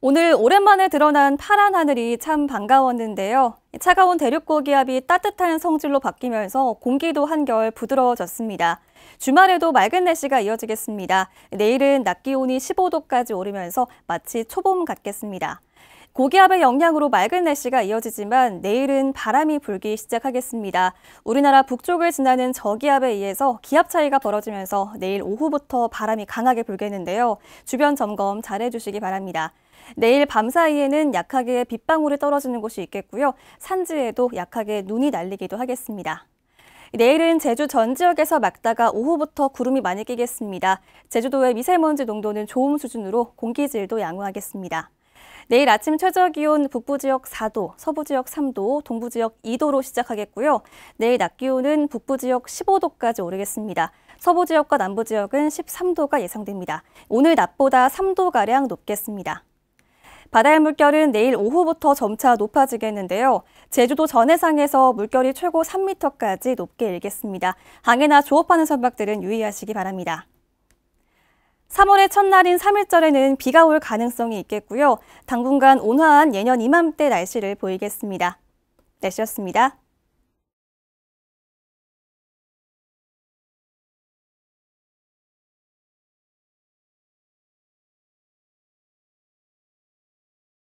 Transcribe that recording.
오늘 오랜만에 드러난 파란 하늘이 참 반가웠는데요. 차가운 대륙 고기압이 따뜻한 성질로 바뀌면서 공기도 한결 부드러워졌습니다. 주말에도 맑은 날씨가 이어지겠습니다. 내일은 낮 기온이 15도까지 오르면서 마치 초봄 같겠습니다. 고기압의 영향으로 맑은 날씨가 이어지지만 내일은 바람이 불기 시작하겠습니다. 우리나라 북쪽을 지나는 저기압에 의해서 기압 차이가 벌어지면서 내일 오후부터 바람이 강하게 불겠는데요. 주변 점검 잘 해주시기 바랍니다. 내일 밤 사이에는 약하게 빗방울이 떨어지는 곳이 있겠고요. 산지에도 약하게 눈이 날리기도 하겠습니다. 내일은 제주 전 지역에서 막다가 오후부터 구름이 많이 끼겠습니다. 제주도의 미세먼지 농도는 좋은 수준으로 공기질도 양호하겠습니다. 내일 아침 최저 기온 북부 지역 4도, 서부 지역 3도, 동부 지역 2도로 시작하겠고요. 내일 낮 기온은 북부 지역 15도까지 오르겠습니다. 서부 지역과 남부 지역은 13도가 예상됩니다. 오늘 낮보다 3도 가량 높겠습니다. 바다의 물결은 내일 오후부터 점차 높아지겠는데요. 제주도 전해상에서 물결이 최고 3m까지 높게 일겠습니다. 항해나 조업하는 선박들은 유의하시기 바랍니다. 3월의 첫날인 3일절에는 비가 올 가능성이 있겠고요. 당분간 온화한 예년 이맘때 날씨를 보이겠습니다. 내셨습니다